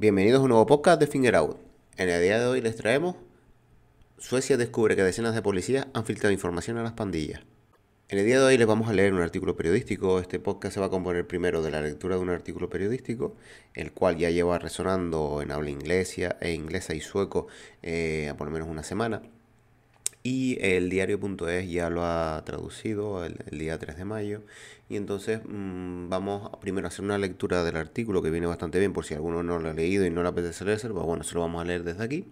Bienvenidos a un nuevo podcast de Finger Out. En el día de hoy les traemos Suecia descubre que decenas de policías han filtrado información a las pandillas. En el día de hoy les vamos a leer un artículo periodístico. Este podcast se va a componer primero de la lectura de un artículo periodístico, el cual ya lleva resonando en habla inglesa e inglesa y sueco eh, por lo menos una semana. Y el diario.es ya lo ha traducido el, día 3 de mayo. Y entonces mm, vamos a primero a hacer una lectura del artículo que viene bastante bien por si alguno no lo ha leído y no lo apetece leerse, pues bueno, se lo vamos a leer desde aquí.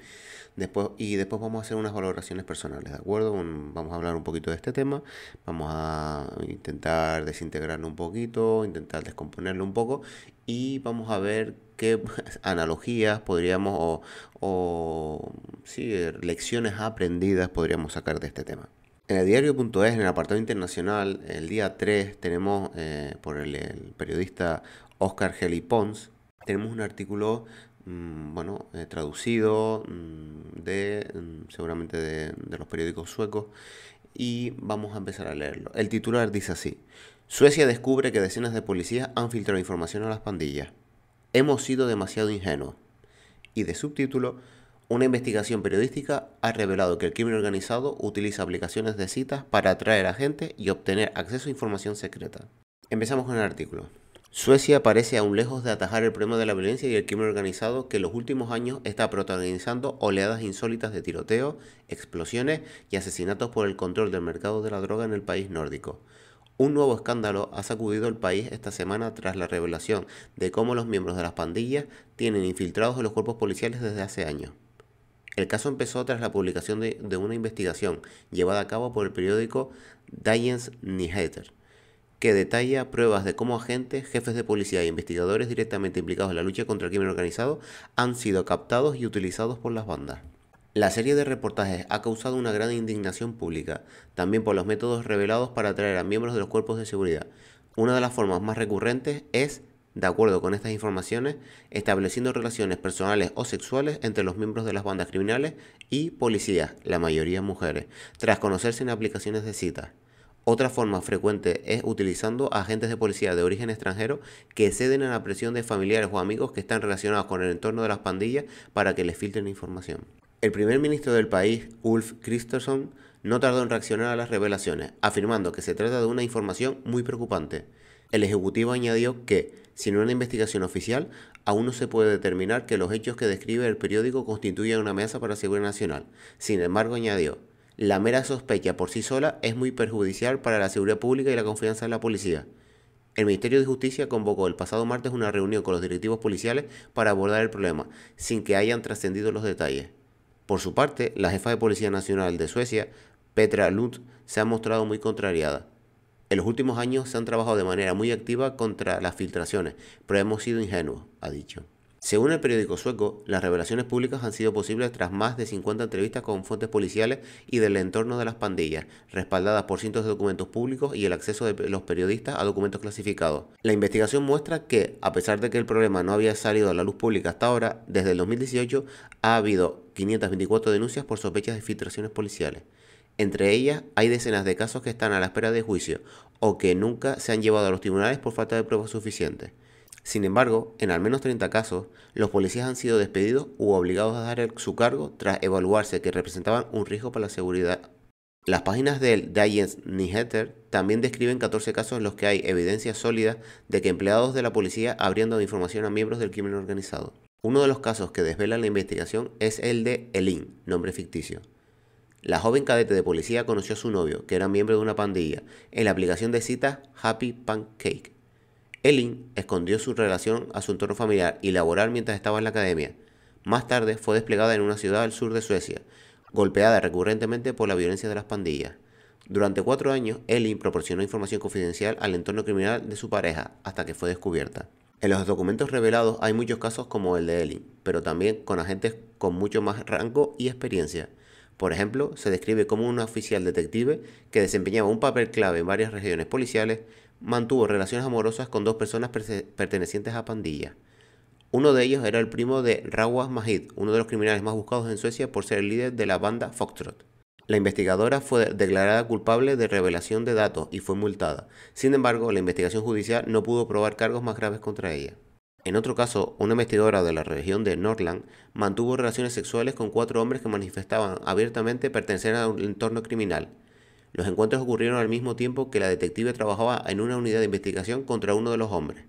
Después, y después vamos a hacer unas valoraciones personales, ¿de acuerdo? vamos a hablar un poquito de este tema, vamos a intentar desintegrarlo un poquito, intentar descomponerlo un poco y vamos a ver qué analogías podríamos o, sí, lecciones aprendidas podríamos sacar de este tema. En el diario.es, en el apartado internacional, el día 3 tenemos eh, por el, periodista Oscar Geli Pons, tenemos un artículo mm, bueno, eh, traducido, mm, Mm, seguramente de los periódicos suecos, y vamos a empezar a leerlo. El titular dice así, Suecia descubre que decenas de policías han filtrado información a las pandillas. Hemos sido demasiado ingenuos. Y de subtítulo, una investigación periodística ha revelado que el crimen organizado utiliza aplicaciones de citas para atraer a gente y obtener acceso a información secreta. Empezamos con el artículo. Suecia parece aún lejos de atajar el problema de la violencia y el crimen organizado que en los últimos años está protagonizando oleadas insólitas de tiroteos, explosiones y asesinatos por el control del mercado de la droga en el país nórdico. Un nuevo escándalo ha sacudido el país esta semana tras la revelación de cómo los miembros de las pandillas tienen infiltrados en los cuerpos policiales desde hace años. El caso empezó tras la publicación de, de una investigación llevada a cabo por el periódico Dagens Nyheter que detalla pruebas de cómo agentes, jefes de policía e investigadores directamente implicados en la lucha contra el crimen organizado han sido captados y utilizados por las bandas. La serie de reportajes ha causado una gran indignación pública, también por los métodos revelados para atraer a miembros de los cuerpos de seguridad. Una de las formas más recurrentes es, de acuerdo con estas informaciones, estableciendo relaciones personales o sexuales entre los miembros de las bandas criminales y policías, la mayoría mujeres, tras conocerse en aplicaciones de citas. Otra forma frecuente es utilizando agentes de policía de origen extranjero que ceden a la presión de familiares o amigos que están relacionados con el entorno de las pandillas para que les filtren información. El primer ministro del país, Ulf Christensen, no tardó en reaccionar a las revelaciones, afirmando que se trata de una información muy preocupante. El Ejecutivo añadió que, sin una investigación oficial, aún no se puede determinar que los hechos que describe el periódico constituyen una amenaza para la seguridad nacional. Sin embargo, añadió, la mera sospecha por sí sola es muy perjudicial para la seguridad pública y la confianza en la policía. El Ministerio de Justicia convocó el pasado martes una reunión con los directivos policiales para abordar el problema, sin que hayan trascendido los detalles. Por su parte, la jefa de Policía Nacional de Suecia, Petra Lund, se ha mostrado muy contrariada. En los últimos años se han trabajado de manera muy activa contra las filtraciones, pero hemos sido ingenuos, ha dicho. Según el periódico sueco, las revelaciones públicas han sido posibles tras más de 50 entrevistas con fuentes policiales y del entorno de las pandillas, respaldadas por cientos de documentos públicos y el acceso de los periodistas a documentos clasificados. La investigación muestra que, a pesar de que el problema no había salido a la luz pública hasta ahora, desde el 2018 ha habido 524 denuncias por sospechas de filtraciones policiales. Entre ellas hay decenas de casos que están a la espera de juicio o que nunca se han llevado a los tribunales por falta de pruebas suficientes. Sin embargo, en al menos 30 casos, los policías han sido despedidos u obligados a dejar su cargo tras evaluarse que representaban un riesgo para la seguridad. Las páginas del Ni Niheter también describen 14 casos en los que hay evidencia sólida de que empleados de la policía habrían dado información a miembros del crimen organizado. Uno de los casos que desvela la investigación es el de Elin, nombre ficticio. La joven cadete de policía conoció a su novio, que era miembro de una pandilla, en la aplicación de citas Happy Pancake. Elin escondió su relación a su entorno familiar y laboral mientras estaba en la academia. Más tarde fue desplegada en una ciudad al sur de Suecia, golpeada recurrentemente por la violencia de las pandillas. Durante cuatro años, Elin proporcionó información confidencial al entorno criminal de su pareja hasta que fue descubierta. En los documentos revelados hay muchos casos como el de Elin, pero también con agentes con mucho más rango y experiencia. Por ejemplo, se describe como un oficial detective que desempeñaba un papel clave en varias regiones policiales, mantuvo relaciones amorosas con dos personas pertenecientes a pandillas. Uno de ellos era el primo de Rawaz Mahid, uno de los criminales más buscados en Suecia por ser el líder de la banda Foxtrot. La investigadora fue declarada culpable de revelación de datos y fue multada. Sin embargo, la investigación judicial no pudo probar cargos más graves contra ella. En otro caso, una investigadora de la región de Norland mantuvo relaciones sexuales con cuatro hombres que manifestaban abiertamente pertenecer a un entorno criminal. Los encuentros ocurrieron al mismo tiempo que la detective trabajaba en una unidad de investigación contra uno de los hombres.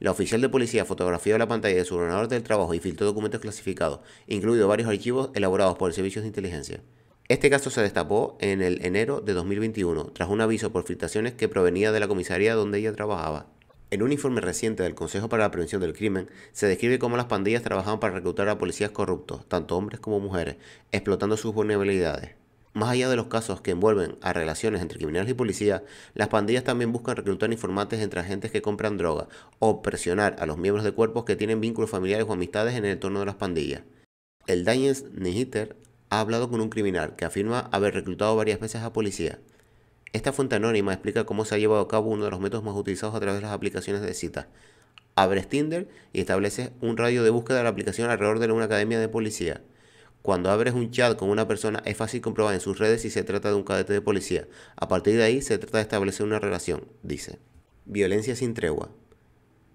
La oficial de policía fotografió la pantalla de su ordenador del trabajo y filtró documentos clasificados, incluidos varios archivos elaborados por el Servicio de inteligencia. Este caso se destapó en el enero de 2021, tras un aviso por filtraciones que provenía de la comisaría donde ella trabajaba. En un informe reciente del Consejo para la Prevención del Crimen, se describe cómo las pandillas trabajaban para reclutar a policías corruptos, tanto hombres como mujeres, explotando sus vulnerabilidades. Más allá de los casos que envuelven a relaciones entre criminales y policía, las pandillas también buscan reclutar informantes entre agentes que compran droga o presionar a los miembros de cuerpos que tienen vínculos familiares o amistades en el entorno de las pandillas. El Daniels Nihiter ha hablado con un criminal que afirma haber reclutado varias veces a policía. Esta fuente anónima explica cómo se ha llevado a cabo uno de los métodos más utilizados a través de las aplicaciones de citas. Abres Tinder y estableces un radio de búsqueda de la aplicación alrededor de una academia de policía. Cuando abres un chat con una persona es fácil comprobar en sus redes si se trata de un cadete de policía. A partir de ahí se trata de establecer una relación, dice. Violencia sin tregua.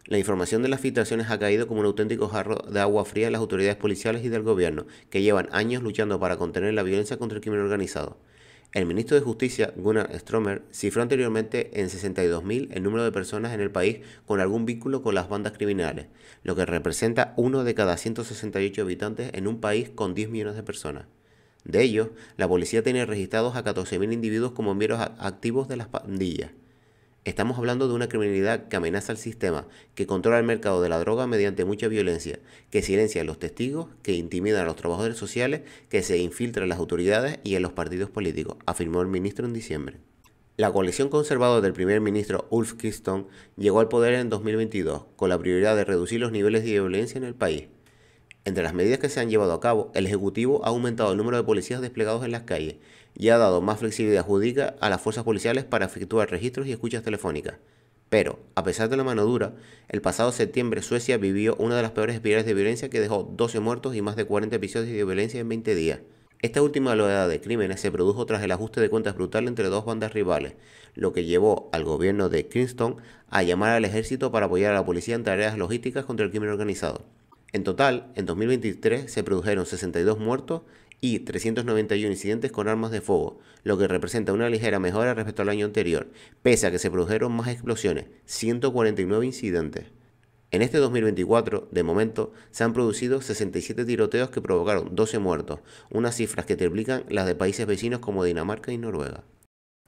La información de las filtraciones ha caído como un auténtico jarro de agua fría en las autoridades policiales y del gobierno, que llevan años luchando para contener la violencia contra el crimen organizado. El ministro de Justicia, Gunnar Stromer, cifró anteriormente en 62.000 el número de personas en el país con algún vínculo con las bandas criminales, lo que representa uno de cada 168 habitantes en un país con 10 millones de personas. De ellos, la policía tiene registrados a 14.000 individuos como miembros activos de las pandillas. Estamos hablando de una criminalidad que amenaza al sistema, que controla el mercado de la droga mediante mucha violencia, que silencia a los testigos, que intimida a los trabajadores sociales, que se infiltra en las autoridades y en los partidos políticos, afirmó el ministro en diciembre. La coalición conservadora del primer ministro Ulf Kirsten llegó al poder en 2022 con la prioridad de reducir los niveles de violencia en el país. Entre las medidas que se han llevado a cabo, el Ejecutivo ha aumentado el número de policías desplegados en las calles y ha dado más flexibilidad jurídica a las fuerzas policiales para efectuar registros y escuchas telefónicas. Pero, a pesar de la mano dura, el pasado septiembre Suecia vivió una de las peores espirales de violencia que dejó 12 muertos y más de 40 episodios de violencia en 20 días. Esta última oleada de crímenes se produjo tras el ajuste de cuentas brutal entre dos bandas rivales, lo que llevó al gobierno de Kingston a llamar al ejército para apoyar a la policía en tareas logísticas contra el crimen organizado. En total, en 2023 se produjeron 62 muertos y 391 incidentes con armas de fuego, lo que representa una ligera mejora respecto al año anterior, pese a que se produjeron más explosiones, 149 incidentes. En este 2024, de momento, se han producido 67 tiroteos que provocaron 12 muertos, unas cifras que triplican las de países vecinos como Dinamarca y Noruega.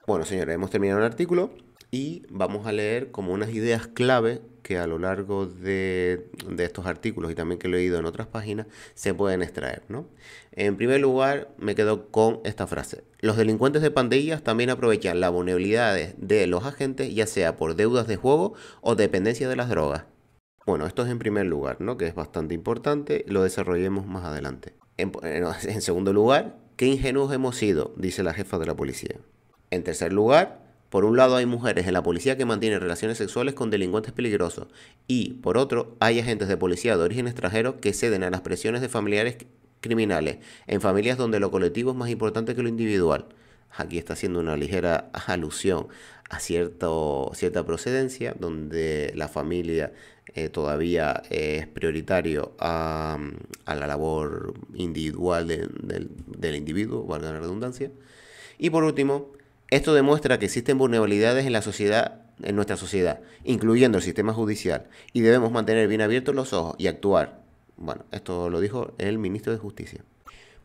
Bueno, señores, hemos terminado el artículo y vamos a leer como unas ideas clave que a lo largo de, estos artículos y también que lo he leído en otras páginas se pueden extraer. ¿no? En primer lugar, me quedo con esta frase. Los delincuentes de pandillas también aprovechan las vulnerabilidades de los agentes, ya sea por deudas de juego o dependencia de las drogas. Bueno, esto es en primer lugar, ¿no? que es bastante importante, lo desarrollemos más adelante. En, en segundo lugar, qué ingenuos hemos sido, dice la jefa de la policía. En tercer lugar, por un lado hay mujeres en la policía que mantienen relaciones sexuales con delincuentes peligrosos y, por otro, hay agentes de policía de origen extranjero que ceden a las presiones de familiares criminales en familias donde lo colectivo es más importante que lo individual. Aquí está haciendo una ligera alusión a cierta procedencia donde la familia eh, todavía eh, es prioritario a, la labor individual del individuo, valga la redundancia. Y por último, esto demuestra que existen vulnerabilidades en la sociedad, en nuestra sociedad, incluyendo el sistema judicial, y debemos mantener bien abiertos los ojos y actuar. Bueno, esto lo dijo el ministro de Justicia.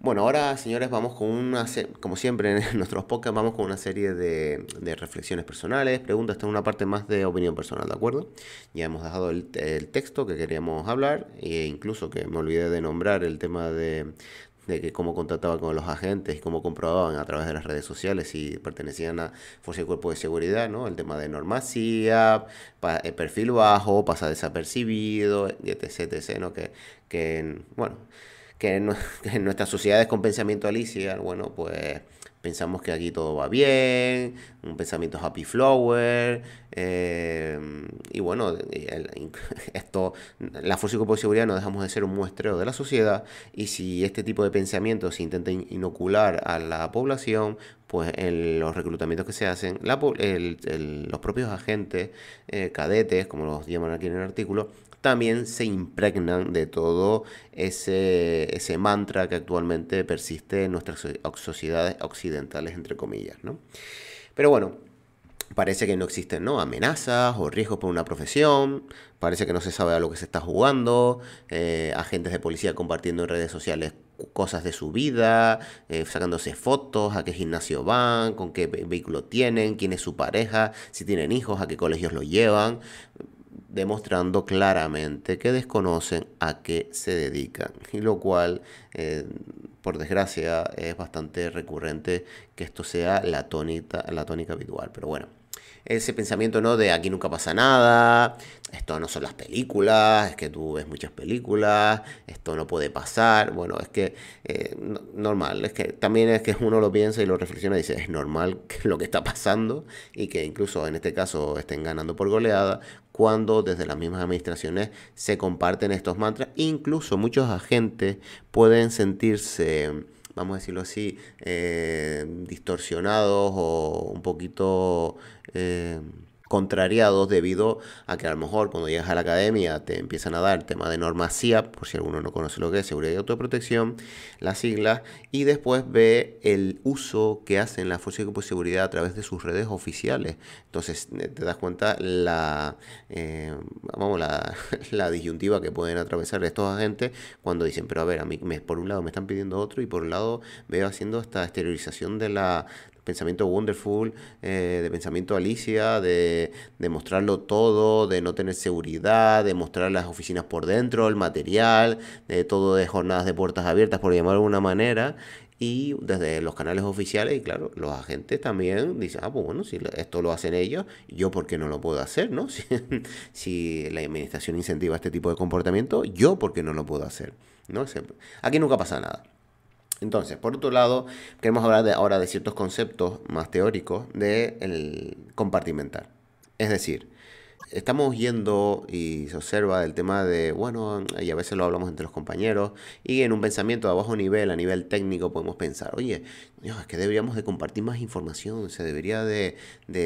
Bueno, ahora señores vamos con una, como siempre en nuestros podcasts, vamos con una serie de, reflexiones personales, preguntas, está una parte más de opinión personal, ¿de acuerdo? Ya hemos dejado el, texto que queríamos hablar e incluso que me olvidé de nombrar el tema de, de que cómo contactaban con los agentes y cómo comprobaban a través de las redes sociales si pertenecían a fuerza y cuerpo de seguridad, ¿no? El tema de normacía, el eh, perfil bajo, pasa desapercibido, etc, etc, ¿no? Que, que bueno, que en, que en nuestras sociedades con pensamiento alicia, bueno, pues pensamos que aquí todo va bien, un pensamiento happy flower, eh, y bueno, eh, esto, la fuerza y seguridad no dejamos de ser un muestreo de la sociedad, y si este tipo de pensamientos se intenta inocular a la población, pues en los reclutamientos que se hacen, los propios agentes, eh, cadetes, como los llaman aquí en el artículo, también se impregnan de todo ese, ese mantra que actualmente persiste en nuestras sociedades occidentales, entre comillas, ¿no? Pero bueno, parece que no existen ¿no? amenazas o riesgos por una profesión, parece que no se sabe a lo que se está jugando, eh, agentes de policía compartiendo en redes sociales cosas de su vida, eh, sacándose fotos, a qué gimnasio van, con qué vehículo tienen, quién es su pareja, si tienen hijos, a qué colegios lo llevan demostrando claramente que desconocen a qué se dedican, y lo cual, eh, por desgracia, es bastante recurrente que esto sea la, tónica, la tónica habitual. Pero bueno, ese pensamiento no de aquí nunca pasa nada, esto no son las películas, es que tú ves muchas películas, esto no puede pasar, bueno, es que eh, normal, es que también es que uno lo piensa y lo reflexiona y dice, es normal que lo que está pasando y que incluso en este caso estén ganando por goleada cuando desde las mismas administraciones se comparten estos mantras. Incluso muchos agentes pueden sentirse, vamos a decirlo así, eh, distorsionados o un poquito... Eh, contrariados debido a que a lo mejor cuando llegas a la academia te empiezan a dar tema de norma CiaP por si alguno no conoce lo que es seguridad y autoprotección, las siglas, y después ve el uso que hacen las fuerzas de seguridad a través de sus redes oficiales. Entonces eh, te das cuenta la, eh, vamos, la, la, disyuntiva que pueden atravesar estos agentes cuando dicen, pero a ver, a mí, me, por un lado me están pidiendo otro y por un lado veo haciendo esta exteriorización de la, pensamiento wonderful, eh, de pensamiento Alicia, de, mostrarlo todo, de no tener seguridad, de mostrar las oficinas por dentro, el material, de todo de jornadas de puertas abiertas, por llamar de alguna manera. Y desde los canales oficiales, y claro, los agentes también dicen, ah, pues bueno, si esto lo hacen ellos, yo por qué no lo puedo hacer, ¿no? Si, si la administración incentiva este tipo de comportamiento, yo por qué no lo puedo hacer, ¿no? Aquí nunca pasa nada. Entonces, por otro lado, queremos hablar de, ahora de ciertos conceptos más teóricos de el compartimentar. Es decir, estamos yendo y se observa el tema de, bueno, y a veces lo hablamos entre los compañeros, y en un pensamiento a bajo nivel, a nivel técnico, podemos pensar, oye, es que deberíamos de compartir más información, se debería de,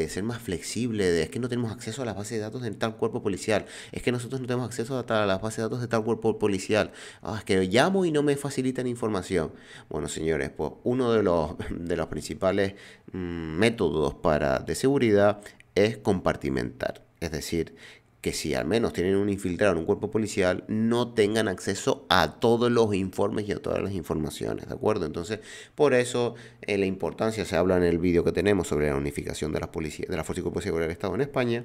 ser más flexible, es que no tenemos acceso a las bases de datos de tal cuerpo policial, es que nosotros no tenemos acceso a las bases de datos de tal cuerpo policial, ah, es que llamo y no me facilitan información. Bueno, señores, pues uno de los, de los principales mm, métodos para, de seguridad es compartimentar. Es decir, que si al menos tienen un infiltrado en un cuerpo policial, no tengan acceso a todos los informes y a todas las informaciones, ¿de acuerdo? Entonces, por eso eh, la importancia, se habla en el vídeo que tenemos sobre la unificación de las policías, de la Fuerza y del Estado en España,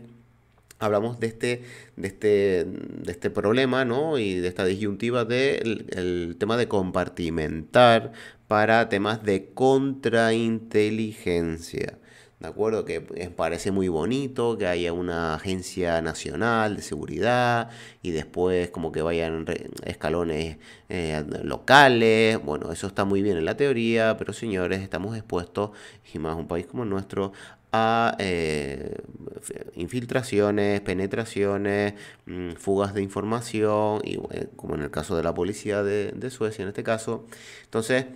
hablamos de este, de este, de este problema ¿no? y de esta disyuntiva del de el tema de compartimentar para temas de contrainteligencia. ¿de acuerdo? Que eh, parece muy bonito, que haya una agencia nacional de seguridad y después como que vayan escalones eh, locales. Bueno, eso está muy bien en la teoría, pero señores, estamos expuestos, y más un país como el nuestro, a eh, infiltraciones, penetraciones, mm, fugas de información, y, como en el caso de la policía de, de Suecia en este caso. Entonces,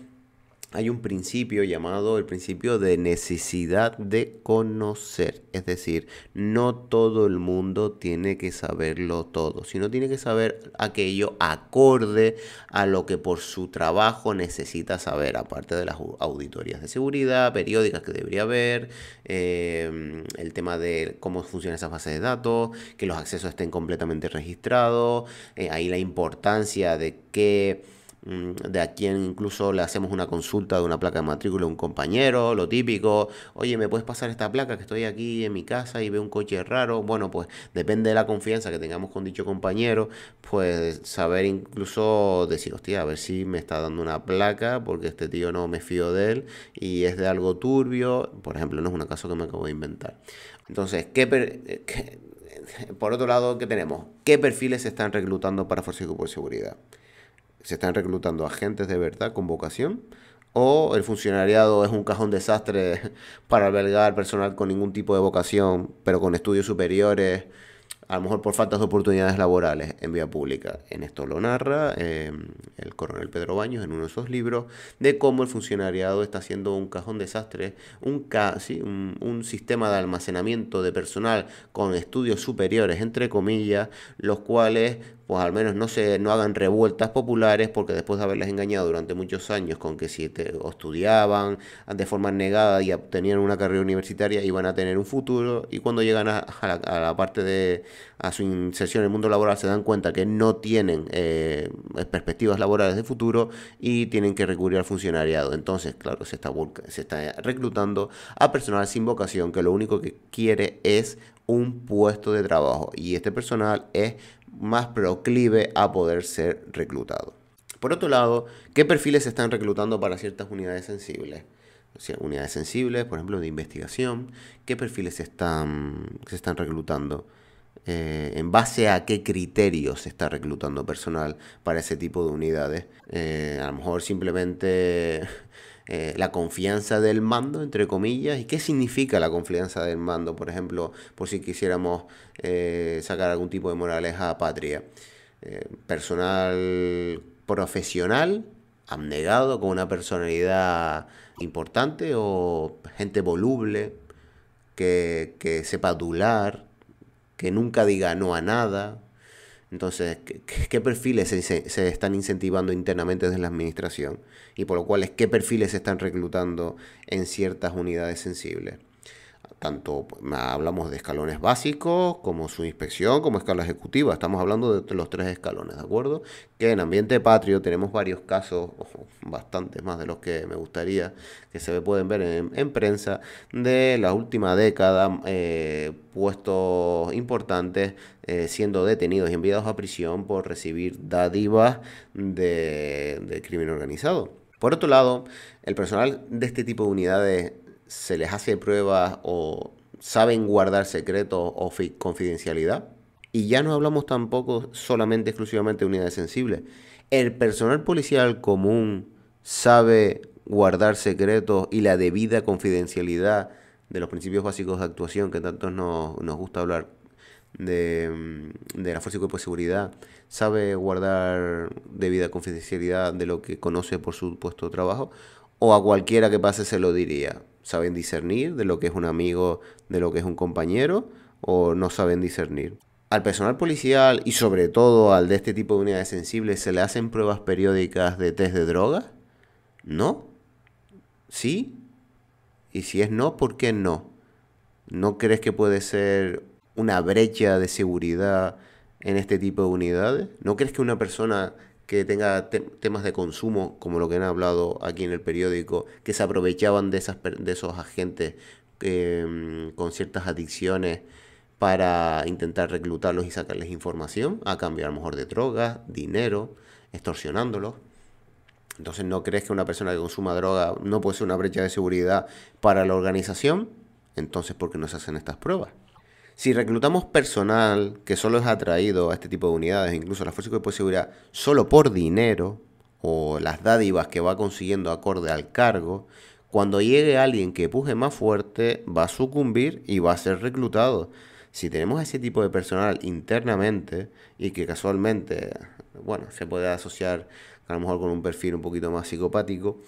hay un principio llamado el principio de necesidad de conocer. Es decir, no todo el mundo tiene que saberlo todo, sino tiene que saber aquello acorde a lo que por su trabajo necesita saber, aparte de las auditorías de seguridad, periódicas que debería haber, em, el tema de cómo funcionan esas bases de datos, que los accesos estén completamente registrados, eh, ahí la importancia de que Mm, de a quien incluso le hacemos una consulta de una placa de matrícula a un compañero, lo típico, oye, ¿me puedes pasar esta placa que estoy aquí en mi casa y veo un coche raro? Bueno, pues depende de la confianza que tengamos con dicho compañero, pues saber incluso decir, hostia, a ver si me está dando una placa porque este tío no me fío de él y es de algo turbio, por ejemplo, no es un caso que me acabo de inventar. Entonces, ¿qué, eh, eh, por otro lado, ¿qué tenemos? ¿Qué perfiles se están reclutando para Fuerza y Seguridad? se están reclutando agentes de verdad con vocación o el funcionariado es un cajón desastre para albergar personal con ningún tipo de vocación, pero con estudios superiores, a lo mejor por faltas de oportunidades laborales en vía pública. En esto lo narra em, el coronel Pedro Baños en uno de esos libros de cómo el funcionariado está haciendo un cajón desastre, un, un, un sistema de almacenamiento de personal con estudios superiores, entre comillas, los cuales pues al menos no se no hagan revueltas populares porque después de haberles engañado durante muchos años con que si estudiaban ah, de forma negada y obtenían una carrera universitaria iban a tener un futuro y cuando llegan a, la, parte de a su inserción en el mundo laboral se dan cuenta que no tienen eh, perspectivas laborales de futuro y tienen que recurrir al funcionariado entonces claro se está se está reclutando a personal sin vocación que lo único que quiere es un puesto de trabajo y este personal es más proclive a poder ser reclutado. Por otro lado, ¿qué perfiles se están reclutando para ciertas unidades sensibles? O unidades sensibles, por ejemplo, de investigación, ¿qué perfiles se están, reclutando? Eh, en base a qué criterios se está reclutando personal para ese tipo de unidades. Eh, a lo mejor simplemente eh, la confianza del mando, entre comillas, y qué significa la confianza del mando, por ejemplo, por si quisiéramos eh, sacar algún tipo de moraleja a patria. Eh, personal profesional, abnegado, con una personalidad importante, o gente voluble, que, que sepa adular, que nunca diga no a nada, entonces, ¿qué, perfiles se, se, están incentivando internamente desde la administración? Y por lo cual, ¿qué perfiles se están reclutando en ciertas unidades sensibles? tanto pues, hablamos de escalones básicos como su inspección como escala ejecutiva. Estamos hablando de los tres escalones, ¿de acuerdo? Que en ambiente patrio tenemos varios casos, bastantes más de los que me gustaría que se pueden ver en, prensa, de la última década, eh, puestos importantes eh, siendo detenidos y enviados a prisión por recibir dádivas de, de crimen organizado. Por otro lado, el personal de este tipo de unidades se les hace pruebas o saben guardar secretos o confidencialidad. Y ya no hablamos tampoco solamente exclusivamente de unidades sensibles. El personal policial común sabe guardar secretos y la debida confidencialidad de los principios básicos de actuación que tanto nos, gusta hablar de, mm, de, la Fuerza y Cuerpo de Seguridad, sabe guardar debida confidencialidad de lo que conoce por su puesto de trabajo, o a cualquiera que pase se lo diría saben discernir de lo que es un amigo, de lo que es un compañero, o no saben discernir. Al personal policial y sobre todo al de este tipo de unidades sensibles se le hacen pruebas periódicas de test de drogas? ¿No? ¿Sí? Y si es no, ¿por qué no? ¿No crees que puede ser una brecha de seguridad en este tipo de unidades? ¿No crees que una persona que tenga temas de consumo, como lo que han hablado aquí en el periódico, que se aprovechaban de, esas, de esos agentes em, con ciertas adicciones para intentar reclutarlos y sacarles información, a cambio a lo mejor de drogas, dinero, extorsionándolos. Entonces, ¿no crees que una persona que consuma droga no puede ser una brecha de seguridad para la organización? Entonces, ¿por qué no se hacen estas pruebas? Si reclutamos personal que solo es atraído a este tipo de unidades, incluso la Fuerza de Seguridad, solo por dinero o las dádivas que va consiguiendo acorde al cargo, cuando llegue alguien que puje más fuerte, va a sucumbir y va a ser reclutado. Si tenemos ese tipo de personal internamente y que casualmente, bueno, se puede asociar a lo mejor con un perfil un poquito más psicopático,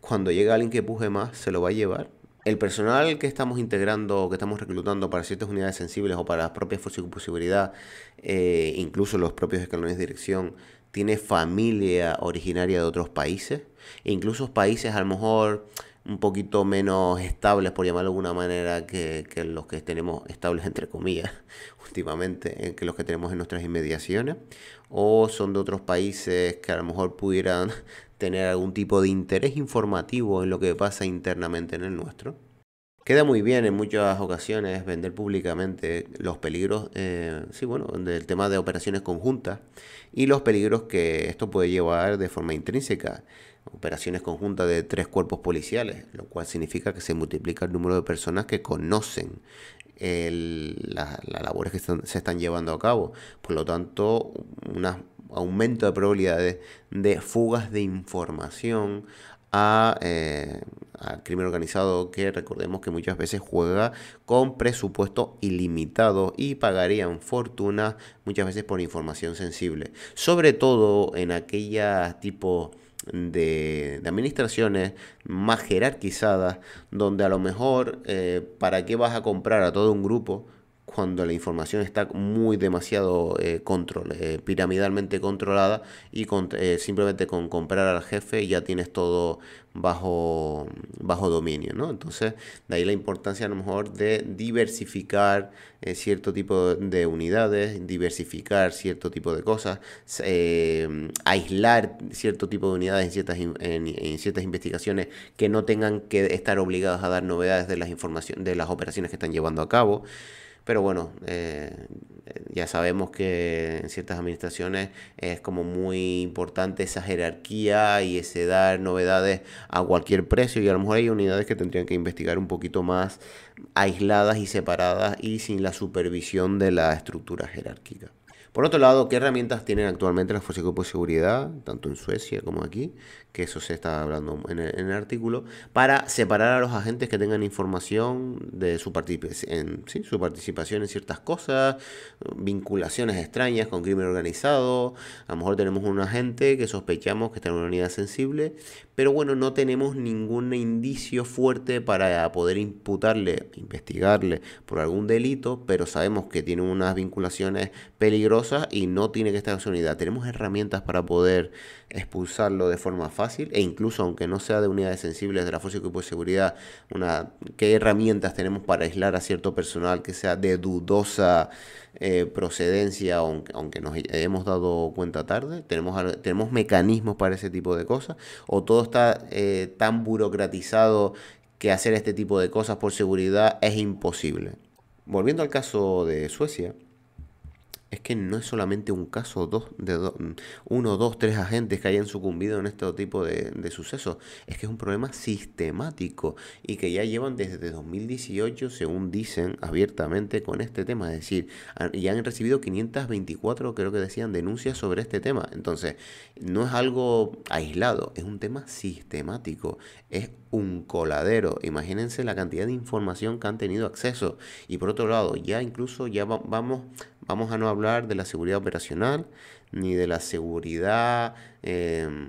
cuando llega alguien que puje más, se lo va a llevar el personal que estamos integrando, que estamos reclutando para ciertas unidades sensibles o para las propias fuerzas de seguridad, eh, incluso los propios escalones de dirección, tiene familia originaria de otros países, e incluso países a lo mejor un poquito menos estables, por llamarlo de alguna manera, que, que los que tenemos estables, entre comillas, últimamente, eh, que los que tenemos en nuestras inmediaciones, o son de otros países que a lo mejor pudieran tener algún tipo de interés informativo en lo que pasa internamente en el nuestro. Queda muy bien en muchas ocasiones vender públicamente los peligros, eh, sí, bueno, del tema de operaciones conjuntas y los peligros que esto puede llevar de forma intrínseca. Operaciones conjuntas de tres cuerpos policiales, lo cual significa que se multiplica el número de personas que conocen las labores que se están llevando a cabo. Por lo tanto, unas aumento de probabilidades de fugas de información eh, a, crimen organizado que recordemos que muchas veces juega con presupuesto ilimitado y pagarían fortunas muchas veces por información sensible. Sobre todo en aquellas tipos de, administraciones más jerarquizadas donde a lo mejor eh, para qué vas a comprar a todo un grupo cuando la información está muy demasiado eh, control, eh, piramidalmente controlada y eh, simplemente con comprar al jefe ya tienes todo bajo, bajo dominio, ¿no? Entonces, de ahí la importancia a lo mejor de diversificar cierto tipo de unidades, diversificar cierto tipo de cosas, aislar cierto tipo de unidades en ciertas, en, ciertas investigaciones que no tengan que estar obligadas a dar novedades de las, información, de las operaciones que están llevando a cabo. Pero bueno, eh, ya sabemos que en ciertas administraciones es como muy importante esa jerarquía y ese dar novedades a cualquier precio y a lo mejor hay unidades que tendrían que investigar un poquito más aisladas y separadas y sin la supervisión de la estructura jerárquica. Por otro lado, ¿qué herramientas tienen actualmente las fuerzas de seguridad, tanto en Suecia como aquí, que eso se está hablando en el, artículo, para separar a los agentes que tengan información de su, su participación en ciertas cosas, vinculaciones extrañas con crimen organizado? A lo mejor tenemos un agente que sospechamos que está en una unidad sensible, pero bueno, no tenemos ningún indicio fuerte para poder imputarle, investigarle por algún delito, pero sabemos que tiene unas vinculaciones peligrosas y no tiene que estar en su unidad. Tenemos herramientas para poder expulsarlo de forma fácil e incluso aunque no sea de unidades sensibles de la Fuerza de de Seguridad, una, qué herramientas tenemos para aislar a cierto personal que sea de dudosa eh, procedencia, aunque, aunque nos hemos dado cuenta tarde, tenemos, tenemos mecanismos para ese tipo de cosas, o todo está eh, tan burocratizado que hacer este tipo de cosas por seguridad es imposible. Volviendo al caso de Suecia, es que no es solamente un caso, dos, de uno, dos, tres agentes que hayan sucumbido en este tipo de, sucesos. Es que es un problema sistemático y que ya llevan desde 2018, según dicen abiertamente, con este tema. Es decir, ya han recibido 524, creo que decían, denuncias sobre este tema. Entonces, no es algo aislado, es un tema sistemático. Es un coladero. Imagínense la cantidad de información que han tenido acceso. Y por otro lado, ya incluso ya vamos Vamos a no hablar de la seguridad operacional ni de la seguridad, em,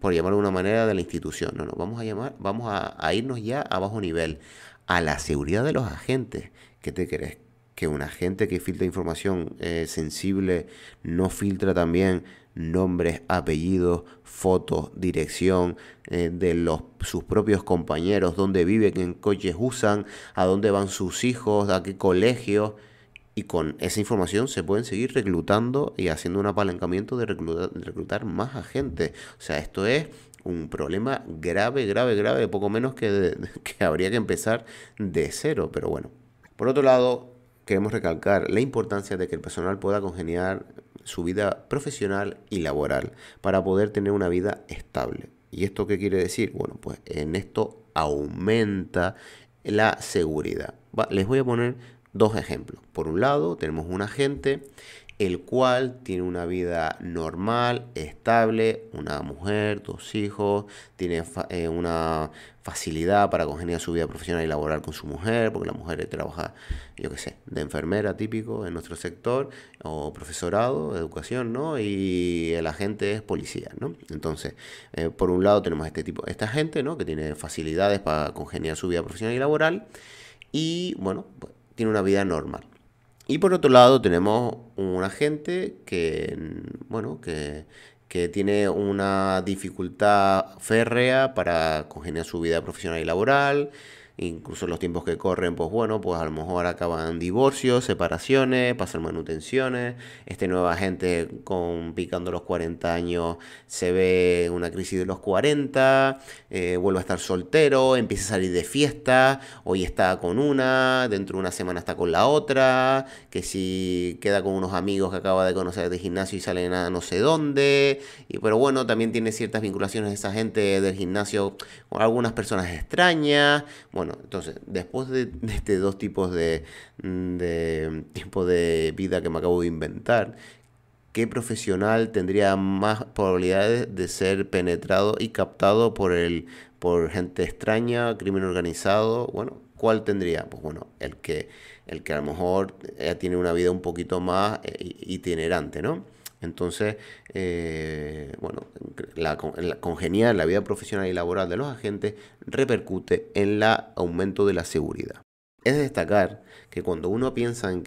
por llamar de una manera, de la institución. No, no, vamos a llamar, vamos a, irnos ya a bajo nivel, a la seguridad de los agentes. ¿Qué te crees? que un agente que filtra información eh, sensible no filtra también nombres, apellidos, fotos, dirección eh, de los, sus propios compañeros, dónde viven, qué coches usan, a dónde van sus hijos, a qué colegios. Y con esa información se pueden seguir reclutando y haciendo un apalancamiento de reclutar, más agentes. O sea, esto es un problema grave, grave, grave, poco menos que, que habría que empezar de cero. Pero bueno, por otro lado, queremos recalcar la importancia de que el personal pueda congeniar su vida profesional y laboral para poder tener una vida estable. ¿Y esto qué quiere decir? Bueno, pues en esto aumenta la seguridad. les voy a poner Dos ejemplos. Por un lado, tenemos un agente el cual tiene una vida normal, estable, una mujer, dos hijos, tiene eh, una facilidad para congeniar su vida profesional y laboral con su mujer, porque la mujer trabaja, yo qué sé, de enfermera típico en nuestro sector, o profesorado, educación, ¿no? Y el agente es policía, ¿no? Entonces, eh, por un lado tenemos este tipo, esta gente, ¿no? Que tiene facilidades para congeniar su vida profesional y laboral, y bueno, pues, tiene una vida normal. Y por otro lado tenemos un agente que, bueno, que, que tiene una dificultad férrea para congeniar su vida profesional y laboral, incluso los tiempos que corren, pues bueno, pues a lo mejor acaban divorcios, separaciones, pasan manutenciones, este nueva gente con picando los 40 años se ve una crisis de los 40, eh, vuelve a estar soltero, empieza a salir de fiesta, hoy está con una, dentro de una semana está con la otra, que si queda con unos amigos que acaba de conocer de gimnasio y sale nada no sé dónde, y, pero bueno, también tiene ciertas vinculaciones esa gente del gimnasio con algunas personas extrañas, bueno, entonces, después de, este dos tipos de, de tiempo de vida que me acabo de inventar, ¿qué profesional tendría más probabilidades de ser penetrado y captado por el por gente extraña, crimen organizado? Bueno, ¿cuál tendría? Pues bueno, el que el que a lo mejor eh, tiene una vida un poquito más eh, itinerante, ¿no? Entonces, eh, bueno, la, la la vida profesional y laboral de los agentes repercute en el aumento de la seguridad. Es destacar que cuando uno piensa en,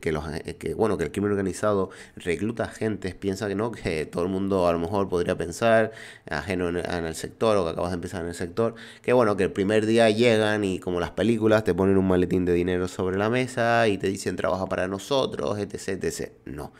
que los eh, que, bueno, que el crimen organizado recluta agentes, piensa que no, que todo el mundo a lo mejor podría pensar, ajeno en, el sector o que acabas de empezar en el sector, que bueno, que el primer día llegan y como las películas te ponen un maletín de dinero sobre la mesa y te dicen trabaja para nosotros, etc, etc. No,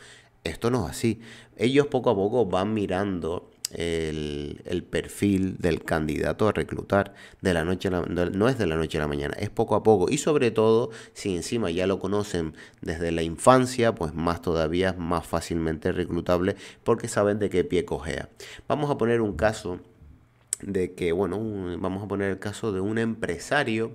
esto no es así. Ellos poco a poco van mirando el, perfil del candidato a reclutar de la noche no es de la noche a la mañana, es poco a poco y sobre todo si encima ya lo conocen desde la infancia, pues más todavía es más fácilmente reclutable porque saben de qué pie cojea. Vamos a poner un caso de que, bueno, vamos a poner el caso de un empresario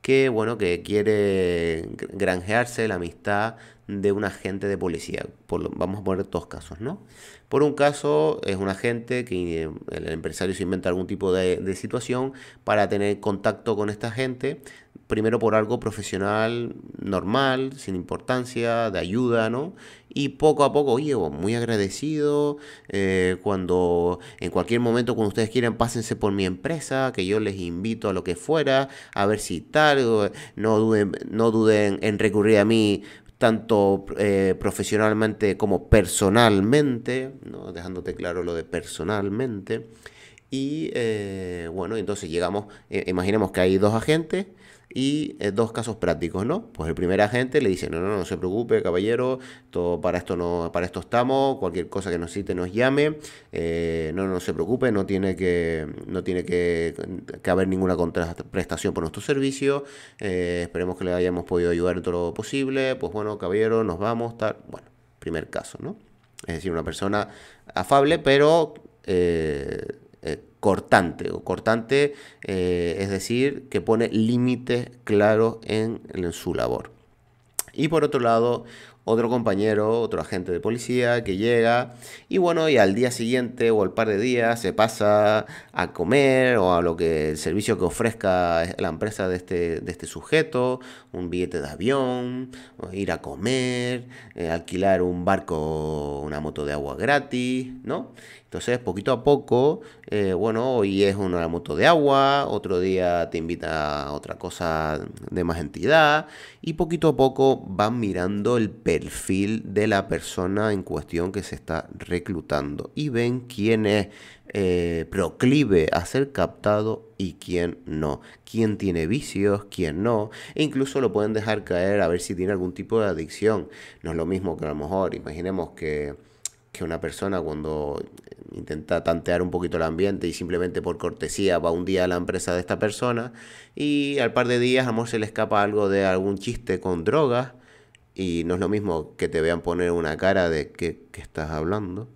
que, bueno, que quiere granjearse la amistad de un agente de policía. vamos a poner dos casos, ¿no? Por un caso, es un agente que eh, el empresario se inventa algún tipo de, situación para tener contacto con esta gente, primero por algo profesional, normal, sin importancia, de ayuda, ¿no? Y poco a poco, oye, muy agradecido, eh, cuando en cualquier momento, cuando ustedes quieran, pásense por mi empresa, que yo les invito a lo que fuera, a ver si tal, no duden, no duden en recurrir a mí tanto eh, profesionalmente como personalmente, ¿no? dejándote claro lo de personalmente. Y eh, bueno, entonces llegamos, eh, imaginemos que hay dos agentes y eh, dos casos prácticos, ¿no? Pues el primer agente le dice, no, no, no, no se preocupe, caballero, todo para esto no, para esto estamos, cualquier cosa que nos cite nos llame, no, no, no se preocupe, no tiene que, no tiene que, que haber ninguna contraprestación por nuestro servicio, esperemos que le hayamos podido ayudar en todo lo posible, pues bueno, caballero, nos vamos, tal, bueno, primer caso, ¿no? Es decir, una persona afable, pero eh, cortante o cortante, eh, es decir, que pone límites claros en, su labor. Y por otro lado, otro compañero, otro agente de policía que llega y bueno, y al día siguiente o al par de días se pasa a comer o a lo que el servicio que ofrezca la empresa de este, de este sujeto, un billete de avión, ir a comer, eh, alquilar un barco, una moto de agua gratis, ¿no? Entonces, poquito a poco, eh, bueno, hoy es una moto de agua, otro día te invita a otra cosa de más entidad, y poquito a poco van mirando el perfil de la persona en cuestión que se está reclutando y ven quién es eh, proclive a ser captado y quién no, quién tiene vicios, quién no, e incluso lo pueden dejar caer a ver si tiene algún tipo de adicción. No es lo mismo que a lo mejor, imaginemos que que una persona cuando intenta tantear un poquito el ambiente y simplemente por cortesía va un día a la empresa de esta persona y al par de días a se le escapa algo de algún chiste con drogas y no es lo mismo que te vean poner una cara de que, estás hablando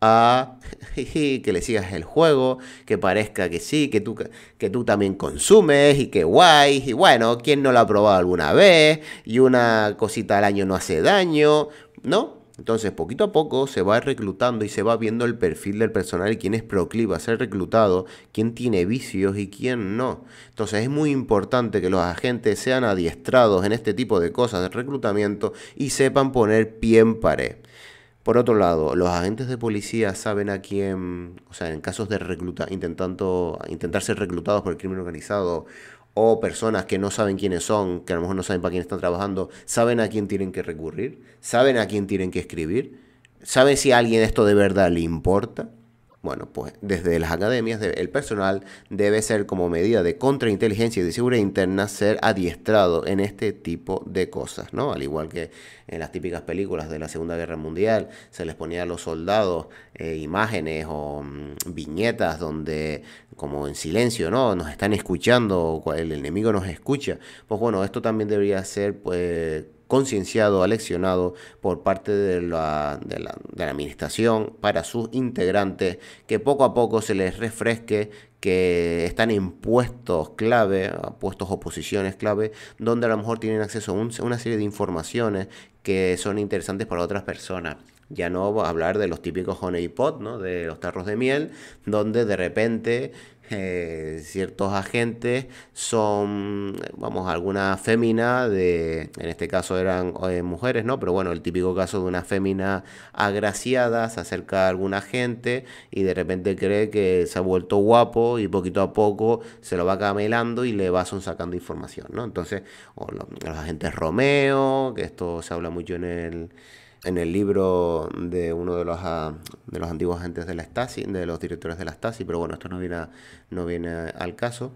a que le sigas el juego, que parezca que sí, que tú, que tú también consumes y que guay, y bueno, ¿quién no lo ha probado alguna vez? Y una cosita al año no hace daño, ¿no? Entonces, poquito a poco se va reclutando y se va viendo el perfil del personal, quién es proclive a ser reclutado, quién tiene vicios y quién no. Entonces, es muy importante que los agentes sean adiestrados en este tipo de cosas de reclutamiento y sepan poner pie en pared. Por otro lado, los agentes de policía saben a quién, o sea, en casos de recluta, intentando, intentar ser reclutados por el crimen organizado o personas que no saben quiénes son, que a lo mejor no saben para quién están trabajando, saben a quién tienen que recurrir, saben a quién tienen que escribir, saben si a alguien esto de verdad le importa. Bueno, pues desde las academias el personal debe ser como medida de contrainteligencia y de seguridad interna ser adiestrado en este tipo de cosas, ¿no? Al igual que en las típicas películas de la Segunda Guerra Mundial se les ponía a los soldados eh, imágenes o mm, viñetas donde como en silencio, ¿no? Nos están escuchando, el enemigo nos escucha. Pues bueno, esto también debería ser pues concienciado, aleccionado por parte de la, administración para sus integrantes, que poco a poco se les refresque que están en puestos clave, puestos o posiciones clave, donde a lo mejor tienen acceso a una serie de informaciones que son interesantes para otras personas. Ya no hablar de los típicos honeypot, ¿no? de los tarros de miel, donde de repente eh, ciertos agentes son, vamos, alguna fémina de, en este caso eran eh, mujeres, ¿no? Pero bueno, el típico caso de una fémina agraciada se acerca a algún agente y de repente cree que se ha vuelto guapo y poquito a poco se lo va camelando y le va sacando información, ¿no? Entonces, los agentes Romeo, que esto se habla mucho en el en el libro de uno de los, ah, de los antiguos agentes de la Stasi, de los directores de la Stasi, pero bueno, esto no viene, no viene al caso.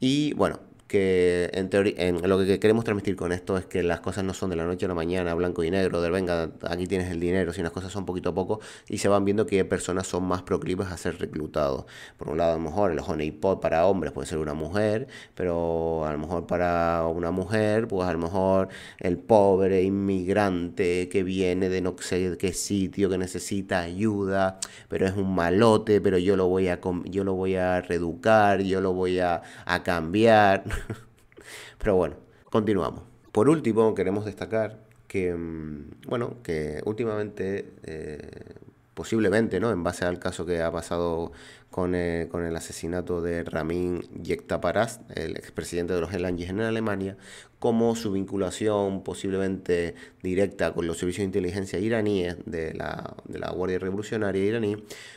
Y bueno, que en, en lo que queremos transmitir con esto es que las cosas no son de la noche a la mañana, blanco y negro, del venga, aquí tienes el dinero, sino las cosas son poquito a poco y se van viendo que personas son más proclives a ser reclutados. Por un lado, a lo mejor el honeypot para hombres puede ser una mujer, pero a lo mejor para una mujer, pues a lo mejor el pobre inmigrante que viene de no sé qué sitio, que necesita ayuda, pero es un malote, pero yo lo voy a, yo lo voy a reeducar, yo lo voy a, a cambiar. Pero bueno, continuamos. Por último, queremos destacar que, mm, bueno, que últimamente, eh, posiblemente, ¿no? En base al caso que ha pasado con, eh, con el asesinato de Ramin Yektaparaz, el expresidente de los Helangis en Alemania, como su vinculación posiblemente directa con los servicios de inteligencia iraníes de la, Guardia Revolucionaria iraní,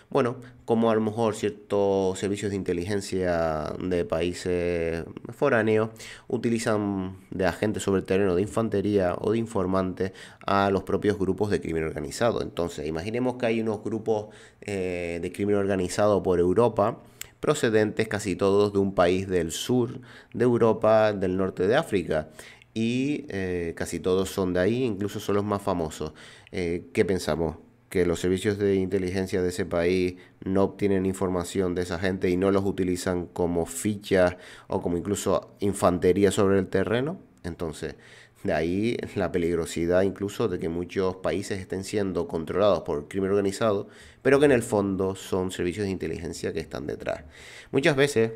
bueno, como a lo mejor ciertos servicios de inteligencia de países foráneos utilizan de agentes sobre el terreno de infantería o de informantes a los propios grupos de crimen organizado. Entonces, imaginemos que hay unos grupos eh, de crimen organizado por Europa, procedentes casi todos de un país del sur de Europa, del norte de África. Y eh, casi todos son de ahí, incluso son los más famosos. Eh, ¿Qué pensamos? ¿Que los servicios de inteligencia de ese país no obtienen información de esa gente y no los utilizan como fichas o como incluso infantería sobre el terreno? Entonces, de ahí la peligrosidad incluso de que muchos países estén siendo controlados por crimen organizado, pero que en el fondo son servicios de inteligencia que están detrás. Muchas veces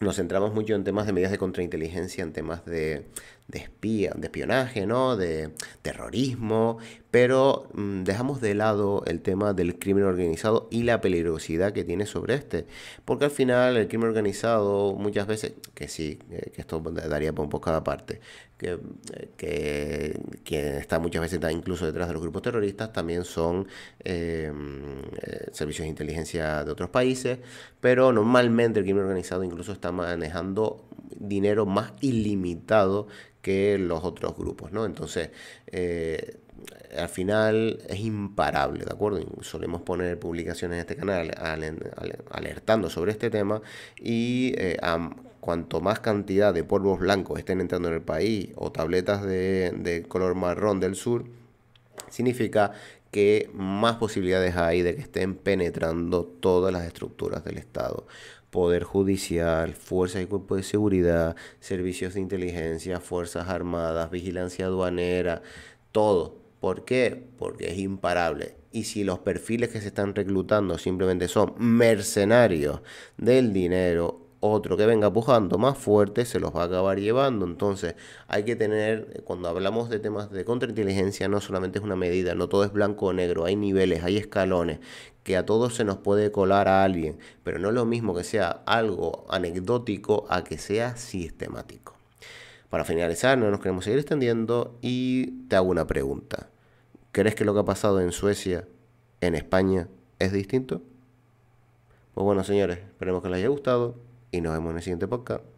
nos centramos mucho en temas de medidas de contrainteligencia, en temas de, de espía, de espionaje, ¿no? De terrorismo, pero mm, dejamos de lado el tema del crimen organizado y la peligrosidad que tiene sobre este, porque al final el crimen organizado muchas veces, que sí, eh, que esto daría por un cada parte, que, eh, que, está muchas veces incluso detrás de los grupos terroristas, también son em, eh, servicios de inteligencia de otros países, pero normalmente el crimen organizado incluso está manejando dinero más ilimitado que los otros grupos, ¿no? Entonces, eh, al final es imparable, ¿de acuerdo? Solemos poner publicaciones en este canal alertando sobre este tema y eh, cuanto más cantidad de polvos blancos estén entrando en el país o tabletas de, de color marrón del sur, significa que más posibilidades hay de que estén penetrando todas las estructuras del Estado. Poder Judicial, Fuerzas y Cuerpos de Seguridad, Servicios de Inteligencia, Fuerzas Armadas, Vigilancia Aduanera, todo. ¿Por qué? Porque es imparable. Y si los perfiles que se están reclutando simplemente son mercenarios del dinero otro que venga pujando más fuerte se los va a acabar llevando. Entonces hay que tener, cuando hablamos de temas de contrainteligencia, no solamente es una medida, no todo es blanco o negro, hay niveles, hay escalones, que a todos se nos puede colar a alguien, pero no es lo mismo que sea algo anecdótico a que sea sistemático. Para finalizar, no nos queremos seguir extendiendo y te hago una pregunta. ¿Crees que lo que ha pasado en Suecia, en España, es distinto? Pues bueno, señores, esperemos que les haya gustado y nos vemos en el siguiente podcast.